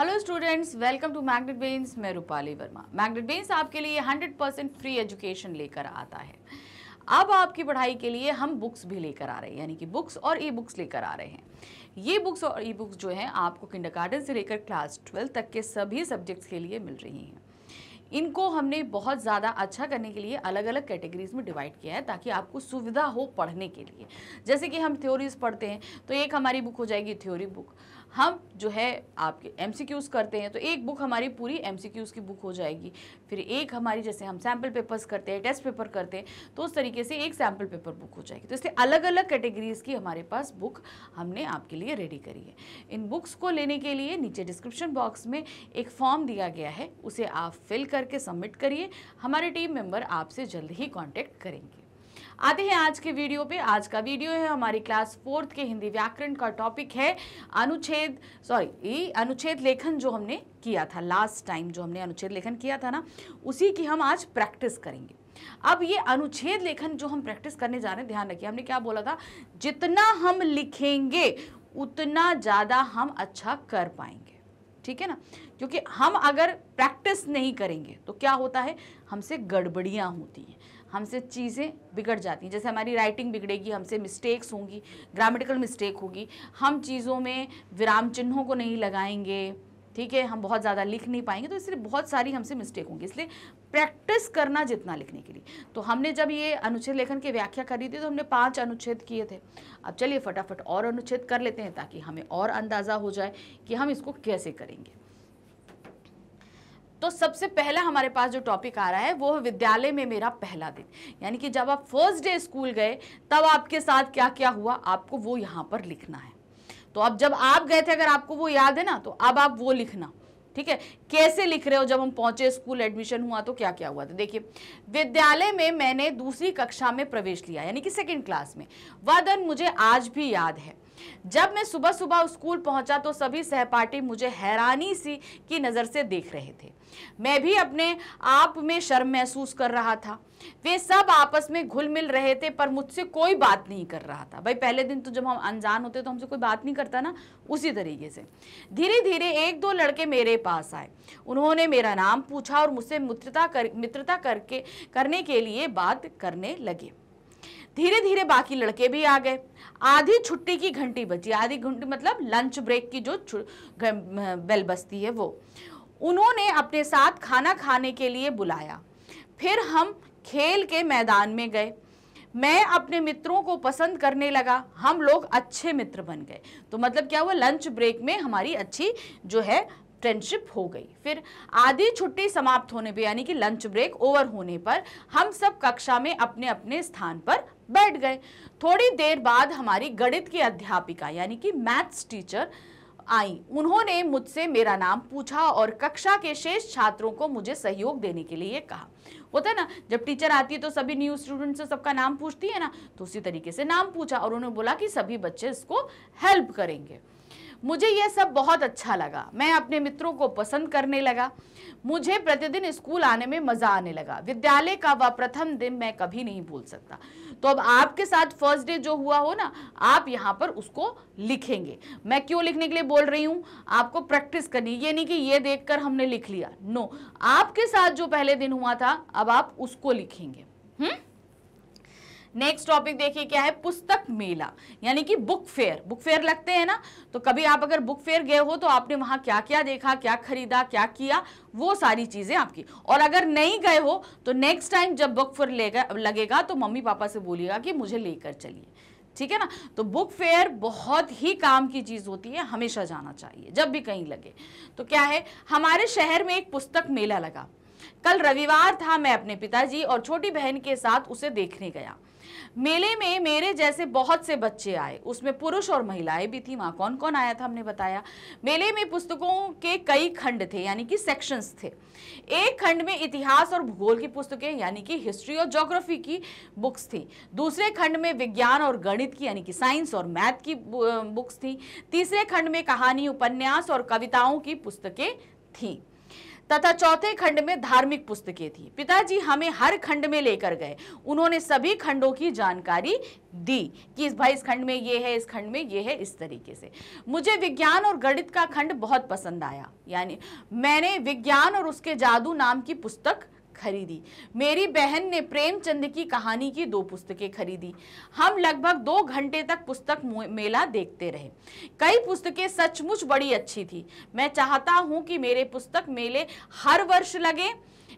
hello students welcome to Magnet Brains मैं Rupali Verma magnet बेन्स आपके लिए 100 परसेंट फ्री एजुकेशन लेकर आता है अब आपकी पढ़ाई के लिए हम बुक्स भी लेकर आ रहे हैं यानी कि बुक्स और ई बुक्स लेकर आ रहे हैं ये बुक्स और ई बुक्स जो हैं आपको गार्डन से लेकर क्लास ट्वेल्व तक के सभी सब्जेक्ट्स के लिए मिल रही हैं इनको हमने बहुत ज़्यादा अच्छा करने के लिए अलग अलग कैटेगरीज में डिवाइड किया है ताकि आपको सुविधा हो पढ़ने के लिए जैसे कि हम थ्योरीज पढ़ते हैं तो एक हमारी बुक हो जाएगी थ्योरी बुक हम जो है आपके एम करते हैं तो एक बुक हमारी पूरी एम की बुक हो जाएगी फिर एक हमारी जैसे हम सैम्पल पेपर्स करते हैं टेस्ट पेपर करते हैं तो उस तरीके से एक सैम्पल पेपर बुक हो जाएगी तो इसलिए अलग अलग कैटेगरीज़ की हमारे पास बुक हमने आपके लिए रेडी करी है इन बुक्स को लेने के लिए नीचे डिस्क्रिप्शन बॉक्स में एक फॉर्म दिया गया है उसे आप फिल करके सबमिट करिए हमारे टीम मेम्बर आपसे जल्द ही कॉन्टैक्ट करेंगे आते हैं आज के वीडियो पे आज का वीडियो है हमारी क्लास फोर्थ के हिंदी व्याकरण का टॉपिक है अनुच्छेद सॉरी अनुच्छेद लेखन जो हमने किया था लास्ट टाइम जो हमने अनुच्छेद लेखन किया था ना उसी की हम आज प्रैक्टिस करेंगे अब ये अनुच्छेद लेखन जो हम प्रैक्टिस करने जा रहे हैं ध्यान रखिए हमने क्या बोला था जितना हम लिखेंगे उतना ज़्यादा हम अच्छा कर पाएंगे ठीक है ना क्योंकि हम अगर प्रैक्टिस नहीं करेंगे तो क्या होता है हमसे गड़बड़ियाँ होती हैं हमसे चीज़ें बिगड़ जाती हैं जैसे हमारी राइटिंग बिगड़ेगी हमसे मिस्टेक्स होंगी ग्रामेटिकल मिस्टेक होगी हम चीज़ों में विराम चिन्हों को नहीं लगाएंगे ठीक है हम बहुत ज़्यादा लिख नहीं पाएंगे तो इसलिए बहुत सारी हमसे मिस्टेक होंगी इसलिए प्रैक्टिस करना जितना लिखने के लिए तो हमने जब ये अनुच्छेद लेखन की व्याख्या करी थी तो हमने पांच अनुच्छेद किए थे अब चलिए फटाफट और अनुच्छेद कर लेते हैं ताकि हमें और अंदाज़ा हो जाए कि हम इसको कैसे करेंगे तो सबसे पहला हमारे पास जो टॉपिक आ रहा है वो विद्यालय में मेरा पहला दिन यानी कि जब आप फर्स्ट डे स्कूल गए तब आपके साथ क्या क्या हुआ आपको वो यहाँ पर लिखना है तो अब जब आप गए थे अगर आपको वो याद है ना तो अब आप वो लिखना ठीक है कैसे लिख रहे हो जब हम पहुंचे स्कूल एडमिशन हुआ तो क्या क्या हुआ था देखिए विद्यालय में मैंने दूसरी कक्षा में प्रवेश लिया यानी कि सेकेंड क्लास में वह दिन मुझे आज भी याद है जब मैं सुबह सुबह स्कूल पहुंचा तो सभी सहपाठी मुझे हैरानी सी की नज़र से देख रहे थे मैं भी अपने आप में शर्म महसूस कर रहा था वे सब आपस में घुल मिल रहे थे पर मुझसे कोई बात नहीं कर रहा था भाई पहले दिन तो जब हम अनजान होते तो हमसे कोई बात नहीं करता ना उसी तरीके से धीरे धीरे एक दो लड़के मेरे पास आए उन्होंने मेरा नाम पूछा और मुझसे मित्रता कर मित्रता करके करने के लिए बात करने लगे धीरे धीरे बाकी लड़के भी आ गए आधी छुट्टी की घंटी बची आधी घंटी मतलब लंच ब्रेक की जो बेल बजती है वो उन्होंने अपने साथ खाना खाने के लिए बुलाया फिर हम खेल के मैदान में गए मैं अपने मित्रों को पसंद करने लगा हम लोग अच्छे मित्र बन गए तो मतलब क्या हुआ लंच ब्रेक में हमारी अच्छी जो है फ्रेंडशिप हो गई फिर आधी छुट्टी समाप्त होने पर यानी कि लंच ब्रेक ओवर होने पर हम सब कक्षा में अपने अपने स्थान पर बैठ गए थोड़ी देर बाद हमारी गणित की अध्यापिका यानी कि मैथ्स टीचर आई उन्होंने मुझसे मेरा नाम पूछा और कक्षा के शेष छात्रों को मुझे सहयोग देने के लिए कहा होता है ना जब टीचर आती है तो सभी न्यू स्टूडेंट से सबका नाम पूछती है ना तो उसी तरीके से नाम पूछा और उन्होंने बोला कि सभी बच्चे इसको हेल्प करेंगे मुझे यह सब बहुत अच्छा लगा मैं अपने मित्रों को पसंद करने लगा मुझे प्रतिदिन स्कूल आने में मज़ा आने लगा विद्यालय का वह प्रथम दिन मैं कभी नहीं भूल सकता तो अब आपके साथ फर्स्ट डे जो हुआ हो ना आप यहाँ पर उसको लिखेंगे मैं क्यों लिखने के लिए बोल रही हूँ आपको प्रैक्टिस करनी ये नहीं कि ये देख हमने लिख लिया नो आपके साथ जो पहले दिन हुआ था अब आप उसको लिखेंगे हम्म नेक्स्ट टॉपिक देखिए क्या है पुस्तक मेला यानी कि बुक फेयर बुक फेयर लगते हैं ना तो कभी आप अगर बुक फेयर गए हो तो आपने वहाँ क्या क्या देखा क्या खरीदा क्या किया वो सारी चीज़ें आपकी और अगर नहीं गए हो तो नेक्स्ट टाइम जब बुक फेयर लगेगा तो मम्मी पापा से बोलिएगा कि मुझे लेकर चलिए ठीक है ना तो बुक फेयर बहुत ही काम की चीज़ होती है हमेशा जाना चाहिए जब भी कहीं लगे तो क्या है हमारे शहर में एक पुस्तक मेला लगा कल रविवार था मैं अपने पिताजी और छोटी बहन के साथ उसे देखने गया मेले में मेरे जैसे बहुत से बच्चे आए उसमें पुरुष और महिलाएं भी थी वहाँ कौन कौन आया था हमने बताया मेले में पुस्तकों के कई खंड थे यानी कि सेक्शंस थे एक खंड में इतिहास और भूगोल की पुस्तकें यानी कि हिस्ट्री और जोग्राफी की बुक्स थी दूसरे खंड में विज्ञान और गणित की यानी कि साइंस और मैथ की बुक्स थी तीसरे खंड में कहानी उपन्यास और कविताओं की पुस्तकें थीं तथा चौथे खंड में धार्मिक पुस्तकें थी पिताजी हमें हर खंड में लेकर गए उन्होंने सभी खंडों की जानकारी दी कि इस भाई इस खंड में ये है इस खंड में ये है इस तरीके से मुझे विज्ञान और गणित का खंड बहुत पसंद आया यानी मैंने विज्ञान और उसके जादू नाम की पुस्तक खरीदी मेरी बहन ने प्रेमचंद की कहानी की दो पुस्तकें खरीदी हम लगभग दो घंटे तक पुस्तक मेला देखते रहे कई पुस्तकें सचमुच बड़ी अच्छी थी मैं चाहता हूँ कि मेरे पुस्तक मेले हर वर्ष लगे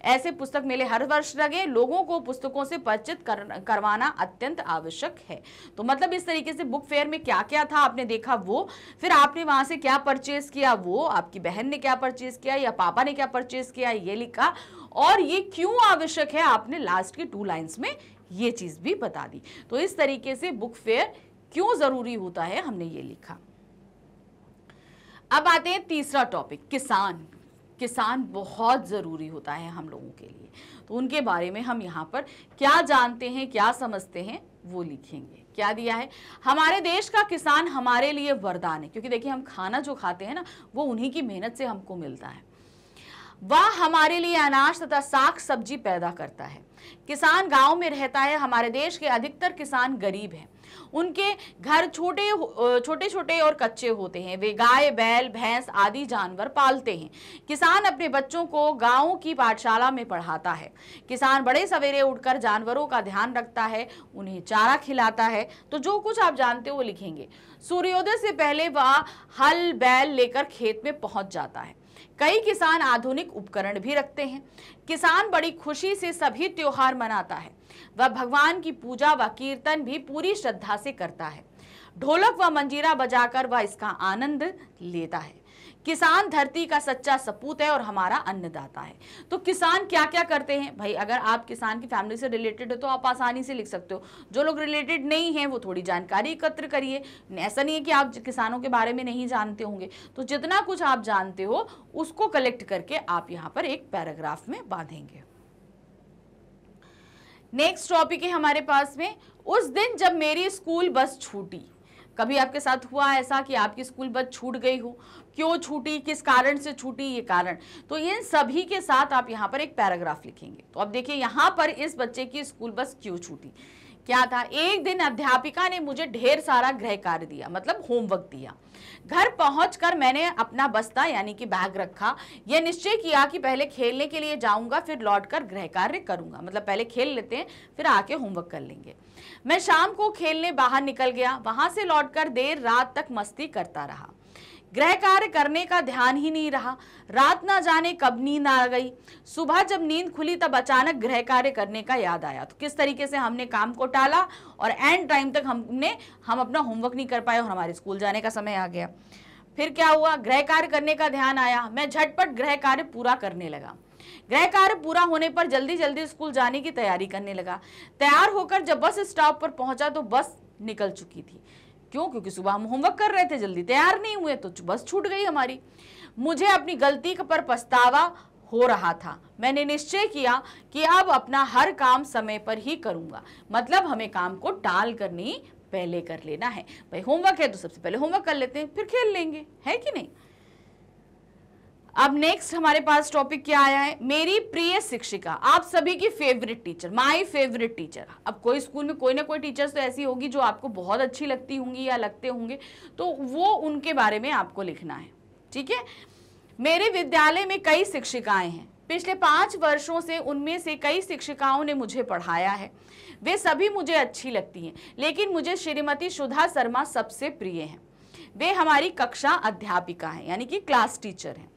ऐसे पुस्तक मेले हर वर्ष लगे लोगों को पुस्तकों से परिचित कर, करवाना अत्यंत आवश्यक है तो मतलब इस तरीके से बुक फेयर में क्या क्या था आपने देखा वो फिर आपने वहां से क्या परचेज किया वो आपकी बहन ने क्या परचेज किया या पापा ने क्या परचेज किया ये लिखा और ये क्यों आवश्यक है आपने लास्ट के टू लाइन्स में ये चीज़ भी बता दी तो इस तरीके से बुक फेयर क्यों ज़रूरी होता है हमने ये लिखा अब आते हैं तीसरा टॉपिक किसान किसान बहुत ज़रूरी होता है हम लोगों के लिए तो उनके बारे में हम यहाँ पर क्या जानते हैं क्या समझते हैं वो लिखेंगे क्या दिया है हमारे देश का किसान हमारे लिए वरदान है क्योंकि देखिए हम खाना जो खाते हैं ना वो उन्हीं की मेहनत से हमको मिलता है वह हमारे लिए अनाज तथा साग सब्जी पैदा करता है किसान गांव में रहता है हमारे देश के अधिकतर किसान गरीब हैं उनके घर छोटे छोटे छोटे और कच्चे होते हैं वे गाय बैल भैंस आदि जानवर पालते हैं किसान अपने बच्चों को गाँव की पाठशाला में पढ़ाता है किसान बड़े सवेरे उठकर जानवरों का ध्यान रखता है उन्हें चारा खिलाता है तो जो कुछ आप जानते हो वो लिखेंगे सूर्योदय से पहले वह हल बैल लेकर खेत में पहुंच जाता है कई किसान आधुनिक उपकरण भी रखते हैं किसान बड़ी खुशी से सभी त्योहार मनाता है वह भगवान की पूजा व कीर्तन भी पूरी श्रद्धा से करता है ढोलक व मंजीरा बजाकर वह इसका आनंद लेता है किसान धरती का सच्चा सपूत है और हमारा अन्नदाता है तो किसान क्या क्या करते हैं भाई अगर आप किसान की फैमिली से रिलेटेड हो तो आप आसानी से लिख सकते हो जो लोग रिलेटेड नहीं हैं वो थोड़ी जानकारी एकत्र करिए ऐसा नहीं है कि आप किसानों के बारे में नहीं जानते होंगे तो जितना कुछ आप जानते हो उसको कलेक्ट करके आप यहाँ पर एक पैराग्राफ में बांधेंगे नेक्स्ट टॉपिक है हमारे पास में उस दिन जब मेरी स्कूल बस छूटी कभी आपके साथ हुआ ऐसा कि आपकी स्कूल बस छूट गई हो क्यों छूटी किस कारण से छूटी ये कारण तो इन सभी के साथ आप यहाँ पर एक पैराग्राफ लिखेंगे तो अब देखिए यहाँ पर इस बच्चे की स्कूल बस क्यों छूटी क्या था एक दिन अध्यापिका ने मुझे ढेर सारा गृह कार्य दिया मतलब होमवर्क दिया घर पहुंचकर मैंने अपना बस्ता यानी कि बैग रखा यह निश्चय किया कि पहले खेलने के लिए जाऊंगा फिर लौटकर गृह कार्य करूंगा मतलब पहले खेल लेते हैं फिर आके होमवर्क कर लेंगे मैं शाम को खेलने बाहर निकल गया वहां से लौटकर देर रात तक मस्ती करता रहा गृह कार्य करने का ध्यान ही नहीं रहा रात ना जाने कब नींद आ गई सुबह जब नींद खुली तब अचानक गृह कार्य करने का याद आया तो किस तरीके से हमने काम को टाला और एंड टाइम तक हमने हम अपना होमवर्क नहीं कर पाए और हमारे स्कूल जाने का समय आ गया फिर क्या हुआ गृह कार्य करने का ध्यान आया मैं झटपट गृह कार्य पूरा करने लगा गृह कार्य पूरा होने पर जल्दी जल्दी स्कूल जाने की तैयारी करने लगा तैयार होकर जब बस स्टॉप पर पहुंचा तो बस निकल चुकी थी क्यों क्योंकि सुबह हम होमवर्क कर रहे थे जल्दी तैयार नहीं हुए तो बस छूट गई हमारी मुझे अपनी गलती पर पछतावा हो रहा था मैंने निश्चय किया कि अब अपना हर काम समय पर ही करूंगा मतलब हमें काम को टाल कर नहीं पहले कर लेना है भाई होमवर्क है तो सबसे पहले होमवर्क कर लेते हैं फिर खेल लेंगे है कि नहीं अब नेक्स्ट हमारे पास टॉपिक क्या आया है मेरी प्रिय शिक्षिका आप सभी की favourite teacher my favourite teacher अब कोई स्कूल में कोई ना कोई टीचर्स तो ऐसी होगी जो आपको बहुत अच्छी लगती होंगी या लगते होंगे तो वो उनके बारे में आपको लिखना है ठीक है मेरे विद्यालय में कई शिक्षिकाएं हैं पिछले पाँच वर्षों से उनमें से कई शिक्षिकाओं ने मुझे पढ़ाया है वे सभी मुझे अच्छी लगती हैं लेकिन मुझे श्रीमती सुधा शर्मा सबसे प्रिय हैं वे हमारी कक्षा अध्यापिका हैं यानी कि क्लास टीचर हैं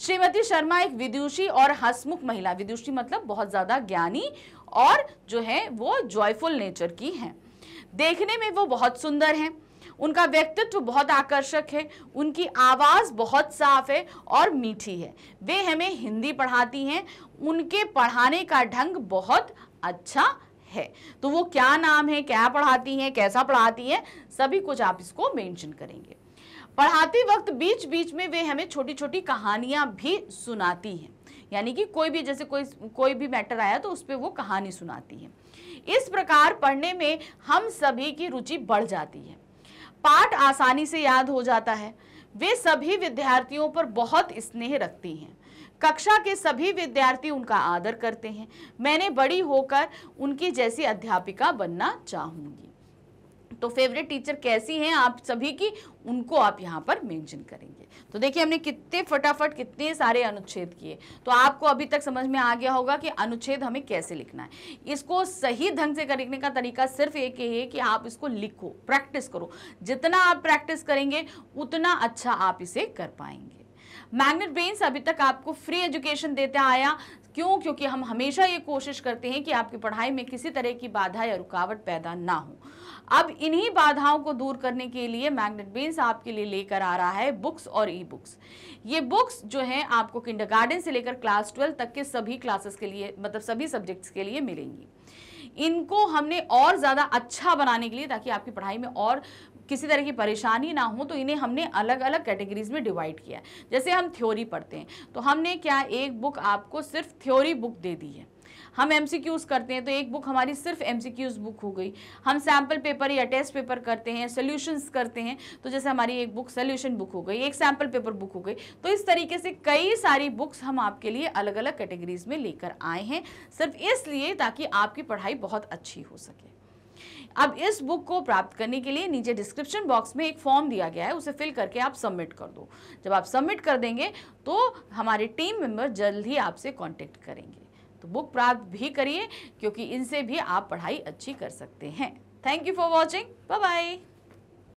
श्रीमती शर्मा एक विदुषी और हसमुख महिला विदुषी मतलब बहुत ज़्यादा ज्ञानी और जो है वो जॉयफुल नेचर की हैं देखने में वो बहुत सुंदर हैं उनका व्यक्तित्व बहुत आकर्षक है उनकी आवाज़ बहुत साफ है और मीठी है वे हमें हिंदी पढ़ाती हैं उनके पढ़ाने का ढंग बहुत अच्छा है तो वो क्या नाम है क्या पढ़ाती हैं कैसा पढ़ाती हैं सभी कुछ आप इसको मेंशन करेंगे पढ़ाते वक्त बीच बीच में वे हमें छोटी छोटी कहानियां भी सुनाती हैं यानी कि कोई भी जैसे कोई कोई भी मैटर आया तो उस पर वो कहानी सुनाती है इस प्रकार पढ़ने में हम सभी की रुचि बढ़ जाती है पाठ आसानी से याद हो जाता है वे सभी विद्यार्थियों पर बहुत स्नेह रखती हैं कक्षा के सभी विद्यार्थी उनका आदर करते हैं मैंने बड़ी होकर उनकी जैसी अध्यापिका बनना चाहूंगी तो फेवरेट टीचर कैसी हैं आप सभी की उनको आप यहाँ पर मेंशन करेंगे तो देखिए हमने कितने फटाफट कितने सारे अनुच्छेद किए तो आपको अभी तक समझ में आ गया होगा कि अनुच्छेद हमें कैसे लिखना है इसको सही ढंग से करने का तरीका सिर्फ एक ही है कि आप इसको लिखो प्रैक्टिस करो जितना आप प्रैक्टिस करेंगे उतना अच्छा आप इसे कर पाएंगे मैग्नेट ब्रेन्स अभी तक आपको फ्री एजुकेशन देते आया क्यों क्योंकि हम हमेशा ये कोशिश करते हैं कि आपकी पढ़ाई में किसी तरह की बाधा या रुकावट पैदा ना हो अब इन्हीं बाधाओं को दूर करने के लिए मैग्नेट बीन्स आपके लिए लेकर आ रहा है बुक्स और ई बुक्स ये बुक्स जो हैं आपको किंडरगार्टन से लेकर क्लास ट्वेल्व तक के सभी क्लासेस के लिए मतलब सभी सब्जेक्ट्स के लिए मिलेंगी इनको हमने और ज़्यादा अच्छा बनाने के लिए ताकि आपकी पढ़ाई में और किसी तरह की परेशानी ना हो तो इन्हें हमने अलग अलग कैटेगरीज में डिवाइड किया जैसे हम थ्योरी पढ़ते हैं तो हमने क्या एक बुक आपको सिर्फ थ्योरी बुक दे दी है हम एम करते हैं तो एक बुक हमारी सिर्फ एम बुक हो गई हम सैम्पल पेपर या टेस्ट पेपर करते हैं सोल्यूशंस करते हैं तो जैसे हमारी एक बुक सोल्यूशन बुक हो गई एक सैम्पल पेपर बुक हो गई तो इस तरीके से कई सारी बुक्स हम आपके लिए अलग अलग कैटेगरीज में लेकर आए हैं सिर्फ इसलिए ताकि आपकी पढ़ाई बहुत अच्छी हो सके अब इस बुक को प्राप्त करने के लिए नीचे डिस्क्रिप्शन बॉक्स में एक फॉर्म दिया गया है उसे फिल करके आप सबमिट कर दो जब आप सबमिट कर देंगे तो हमारे टीम मेंबर जल्द ही आपसे कॉन्टेक्ट करेंगे तो बुक प्राप्त भी करिए क्योंकि इनसे भी आप पढ़ाई अच्छी कर सकते हैं thank you for watching bye bye